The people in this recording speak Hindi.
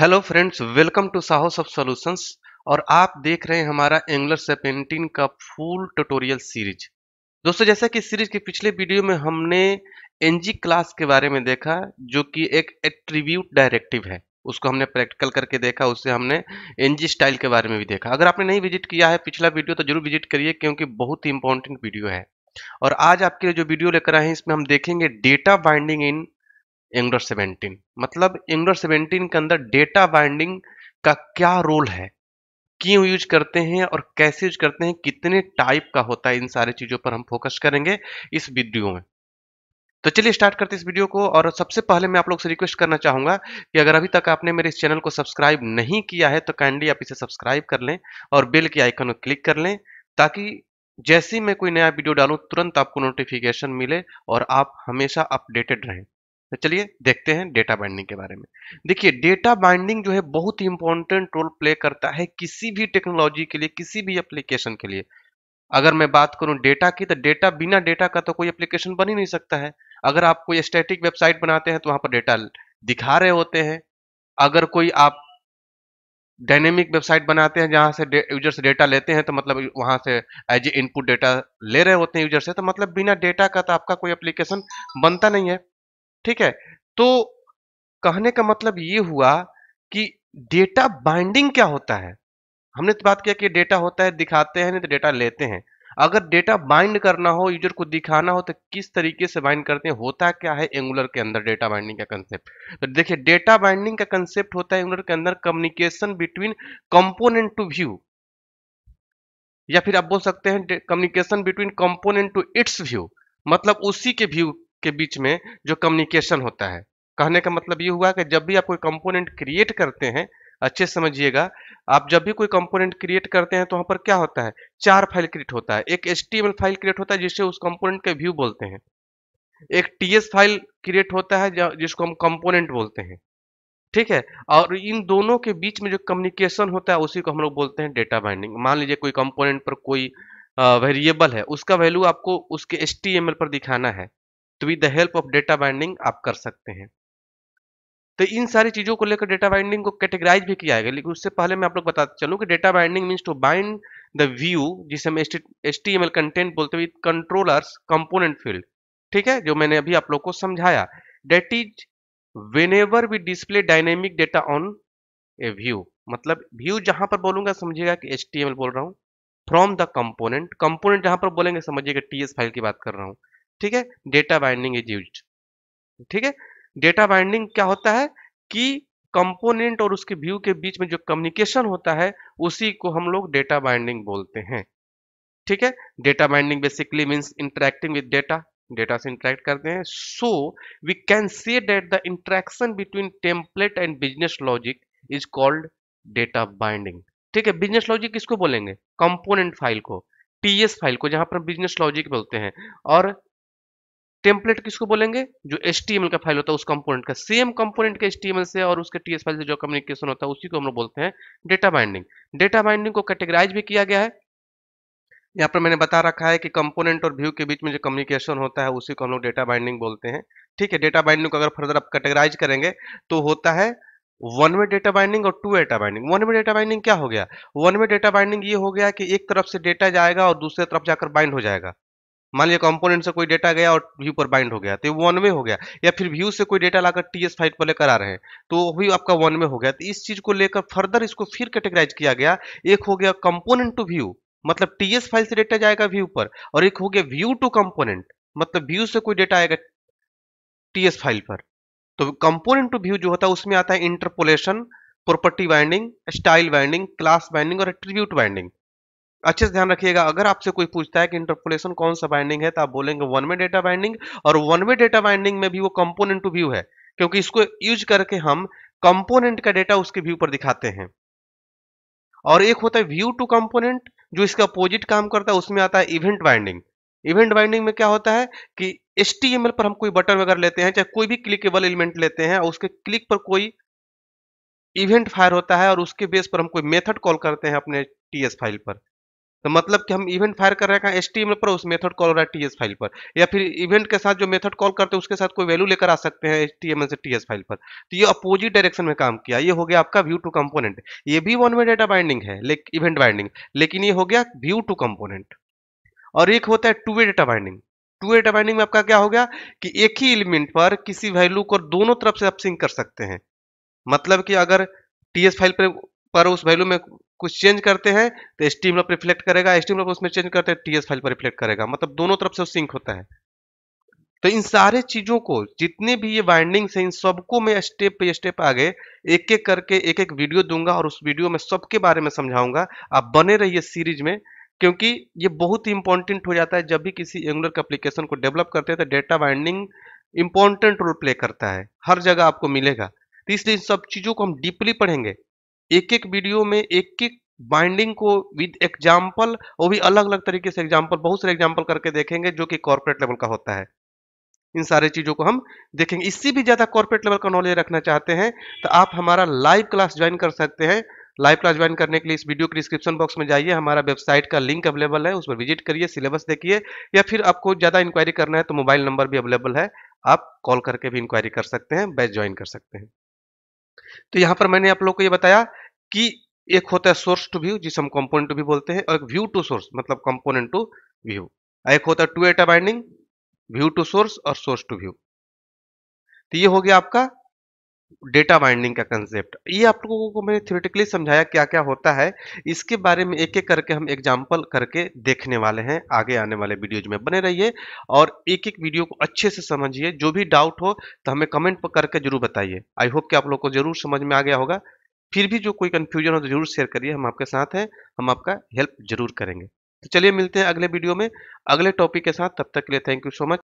हेलो फ्रेंड्स वेलकम टू साहोस ऑफ सॉल्यूशंस और आप देख रहे हैं हमारा एंगलर सेपेंटीन का फुल ट्यूटोरियल सीरीज दोस्तों जैसा कि सीरीज के पिछले वीडियो में हमने एनजी क्लास के बारे में देखा जो कि एक एट्रीब्यूट डायरेक्टिव है उसको हमने प्रैक्टिकल करके देखा उससे हमने एनजी स्टाइल के बारे में भी देखा अगर आपने नहीं विजिट किया है पिछला वीडियो तो जरूर विजिट करिए क्योंकि बहुत ही इंपॉर्टेंट वीडियो है और आज आपके लिए जो वीडियो लेकर आए हैं इसमें हम देखेंगे डेटा बाइंडिंग इन एंगुलर 17 मतलब एंगुलर 17 के अंदर डेटा बाइंडिंग का क्या रोल है क्यों यूज करते हैं और कैसे यूज करते हैं कितने टाइप का होता है इन सारी चीजों पर हम फोकस करेंगे इस वीडियो में तो चलिए स्टार्ट करते इस वीडियो को और सबसे पहले मैं आप लोग से रिक्वेस्ट करना चाहूंगा कि अगर अभी तक आपने मेरे इस चैनल को सब्सक्राइब नहीं किया है तो काइंडली आप इसे सब्सक्राइब कर लें और बेल के आइकन को क्लिक कर लें ताकि जैसे ही मैं कोई नया वीडियो डालूं तुरंत आपको नोटिफिकेशन मिले और आप हमेशा अपडेटेड रहें तो चलिए देखते हैं डेटा बाइंडिंग के बारे में देखिए डेटा बाइंडिंग जो है बहुत ही इंपॉर्टेंट रोल प्ले करता है किसी भी टेक्नोलॉजी के लिए किसी भी एप्लीकेशन के लिए अगर मैं बात करूं डेटा की तो डेटा बिना डेटा का तो कोई एप्लीकेशन बन ही नहीं सकता है अगर आप कोई स्टैटिक वेबसाइट बनाते हैं तो वहां पर डेटा दिखा रहे होते हैं अगर कोई आप डायनेमिक वेबसाइट बनाते हैं जहां से यूजर से डेटा लेते हैं तो मतलब वहां से एज ए इनपुट डेटा ले रहे होते हैं यूजर से तो मतलब बिना डेटा का तो आपका कोई एप्लीकेशन बनता नहीं है ठीक है तो कहने का मतलब ये हुआ कि डेटा बाइंडिंग क्या होता है हमने तो बात किया कि डेटा होता है दिखाते हैं नहीं तो डेटा लेते हैं अगर डेटा बाइंड करना हो यूजर को दिखाना हो तो किस तरीके से बाइंड करते हैं होता क्या है एंगुलर के अंदर डेटा बाइंडिंग का कंसेप्ट तो देखिए डेटा बाइंडिंग का कंसेप्ट होता है एंगुलर के अंदर communication between component to view या फिर आप बोल सकते हैं communication between component to its view मतलब उसी के व्यू के बीच में जो कम्युनिकेशन होता है कहने का मतलब ये हुआ कि जब भी आप कोई कंपोनेंट क्रिएट करते हैं अच्छे समझिएगा आप जब भी कोई कंपोनेंट क्रिएट करते हैं तो वहाँ पर क्या होता है चार फाइल क्रिएट होता है एक एस फाइल क्रिएट होता है जिसे उस कंपोनेंट के व्यू बोलते हैं एक टी फाइल क्रिएट होता है जिसको हम कंपोनेंट बोलते हैं ठीक है और इन दोनों के बीच में जो कम्युनिकेशन होता है उसी को हम लोग बोलते हैं डेटा बाइंडिंग मान लीजिए कोई कंपोनेंट पर कोई वेरिएबल है उसका वैल्यू आपको उसके एस पर दिखाना है तो with the help of data binding आप कर सकते हैं तो इन सारी चीज़ों को लेकर डेटा बाइंडिंग को कैटेगराइज भी किया गया लेकिन उससे पहले मैं आप लोग बताते चलूँ कि data binding means to bind the view जिसे हम S T M L content बोलते हैं विद कंट्रोलर्स कंपोनेंट फील्ड ठीक है जो मैंने अभी आप लोग को समझाया that is whenever we display dynamic data on a view मतलब व्यू जहां पर बोलूंगा समझिएगा कि एच बोल रहा हूँ फ्रॉम द कंपोनेंट कंपोनेंट जहां पर बोलेंगे समझिएगा टी फाइल की बात कर रहा हूँ ठीक है डेटा बाइंडिंग इज यूज ठीक है डेटा बाइंडिंग क्या होता है कि कंपोनेंट और उसके व्यू के बीच में जो कम्युनिकेशन होता है उसी को हम लोग डेटा बाइंडिंग बोलते हैं ठीक है data binding basically means interacting with data data से इंटरेक्ट करते हैं so we can say that the interaction between template and business logic is called data binding ठीक है बिजनेस लॉजिक किसको बोलेंगे कंपोनेंट फाइल को टीएस फाइल को जहां पर बिजनेस लॉजिक बोलते हैं और टेम्पलेट किसको बोलेंगे जो एस का फाइल होता है उस कंपोनेंट का सेम कंपोनेंट के एस से और उसके टी फाइल से जो कम्युनिकेशन होता है उसी को हम लोग बोलते हैं डेटा बाइंडिंग डेटा बाइंडिंग को कैटेगराइज भी किया गया है यहाँ पर मैंने बता रखा है कि कंपोनेंट और व्यू के बीच में जो कम्युनिकेशन होता है उसी को हम लोग डेटा बाइंडिंग बोलते हैं ठीक है डेटा बाइंडिंग को अगर फर्दर आप कैटेगराइज करेंगे तो होता है वन वे डेटा बाइंडिंग और two data binding one way data binding क्या हो गया वन वे डेटा बाइंडिंग ये हो गया कि एक तरफ से डेटा जाएगा और दूसरे तरफ जाकर बाइंड हो जाएगा मान लिया कंपोनेंट से कोई डेटा गया और व्यू पर बाइंड हो गया तो वन वे हो गया या फिर व्यू से कोई डेटा लाकर टी एस फाइव पर लेकर आ रहे हैं तो भी आपका वन वे हो गया तो इस चीज को लेकर फर्दर इसको फिर कैटेगराइज किया गया एक हो गया कंपोनेंट टू व्यू मतलब टीएस फाइल से डेटा जाएगा व्यू पर और एक हो गया व्यू टू कंपोनेंट मतलब व्यू से कोई डेटा आएगा टीएस फाइल पर तो कंपोनेंट टू व्यू जो होता है उसमें आता है interpolation property binding style binding class binding और एट्रीब्यूट बाइंडिंग अच्छे से ध्यान रखिएगा अगर आपसे कोई पूछता है कि इंटरपोलेशन कौन सा बाइंडिंग है तो आप बोलेंगे वन वे डेटा बाइंडिंग और वन वे डेटा बाइंडिंग में भी वो कंपोनेंट टू व्यू है क्योंकि इसको यूज करके हम कंपोनेंट का डेटा उसके व्यू पर दिखाते हैं और एक होता है व्यू टू कंपोनेंट जो इसका अपोजिट काम करता है उसमें आता है इवेंट बाइंडिंग इवेंट बाइंडिंग में क्या होता है कि एस पर हम कोई बटन वगैरह लेते हैं चाहे कोई भी क्लिकेबल एलिमेंट लेते हैं और उसके क्लिक पर कोई इवेंट फायर होता है और उसके बेस पर हम कोई मेथड कॉल करते हैं अपने टी फाइल पर तो मतलब कि हम इवेंट फायर कर रहे हैं एस टी पर उस मेथड कॉल हो रहा है टी फाइल पर या फिर इवेंट के साथ जो मेथड कॉल करते हैं उसके साथ कोई वैल्यू लेकर आ सकते हैं एस टी से टी फाइल पर तो ये अपोजिट डायरेक्शन में काम किया ये हो गया आपका व्यू टू कंपोनेंट ये भी वन वे डेटा बाइंडिंग है इवेंट बाइंडिंग लेकिन ये हो गया व्यू टू कंपोनेंट और एक होता है two way data binding two way data binding में आपका क्या हो गया कि एक ही एलिमेंट पर किसी वैल्यू को दोनों तरफ से आप सिंक कर सकते हैं मतलब कि अगर टी फाइल पर उस वैल्यू में कुछ चेंज करते हैं तो स्टीम लॉप रिफ्लेक्ट करेगा स्टीम लॉप उसमें चेंज करते हैं टीएस फाइल पर रिफ्लेक्ट करेगा मतलब दोनों तरफ से सिंक होता है तो इन सारे चीजों को जितने भी ये बाइंडिंग्स हैं इन सबको मैं स्टेप बाई स्टेप आगे एक एक करके एक एक वीडियो दूंगा और उस वीडियो में सबके बारे में समझाऊंगा आप बने रहिए सीरीज में क्योंकि ये बहुत ही इंपॉर्टेंट हो जाता है जब भी किसी एंगुलर के एप्लीकेशन को डेवलप करते हैं तो data binding important role play करता है हर जगह आपको मिलेगा तो इसलिए इन सब चीज़ों को हम डीपली पढ़ेंगे एक एक वीडियो में एक एक बाइंडिंग को विद एग्जाम्पल वो भी अलग अलग तरीके से एग्जाम्पल बहुत सारे एग्जाम्पल करके देखेंगे जो कि कॉर्पोरेट लेवल का होता है इन सारे चीज़ों को हम देखेंगे इससे भी ज़्यादा कॉर्पोरेट लेवल का नॉलेज रखना चाहते हैं तो आप हमारा लाइव क्लास ज्वाइन कर सकते हैं लाइव क्लास ज्वाइन करने के लिए इस वीडियो के डिस्क्रिप्शन बॉक्स में जाइए हमारा वेबसाइट का लिंक अवेलेबल है उस पर विजिट करिए सिलेबस देखिए या फिर आपको ज़्यादा इंक्वायरी करना है तो मोबाइल नंबर भी अवेलेबल है आप कॉल करके भी इंक्वायरी कर सकते हैं बैच ज्वाइन कर सकते हैं तो यहां पर मैंने आप लोग को यह बताया कि एक होता है सोर्स टू व्यू जिसे हम कंपोनेंट टू व्यू बोलते हैं और एक व्यू टू सोर्स मतलब कंपोनेंट टू व्यू एक होता है टू एटा बाइंडिंग व्यू टू सोर्स और सोर्स टू व्यू तो ये हो गया आपका डेटा बाइंडिंग का कंसेप्ट ये आप लोगों को मैंने थ्योरेटिकली समझाया क्या क्या होता है इसके बारे में एक एक करके हम एग्जाम्पल करके देखने वाले हैं आगे आने वाले वीडियोज में बने रहिए और एक एक वीडियो को अच्छे से समझिए जो भी डाउट हो तो हमें कमेंट पर करके जरूर बताइए आई होप कि आप लोग को जरूर समझ में आ गया होगा फिर भी जो कोई कंफ्यूजन हो तो जरूर शेयर करिए हम आपके साथ हैं हम आपका हेल्प जरूर करेंगे तो चलिए मिलते हैं अगले वीडियो में अगले टॉपिक के साथ तब तक के लिए थैंक यू सो मच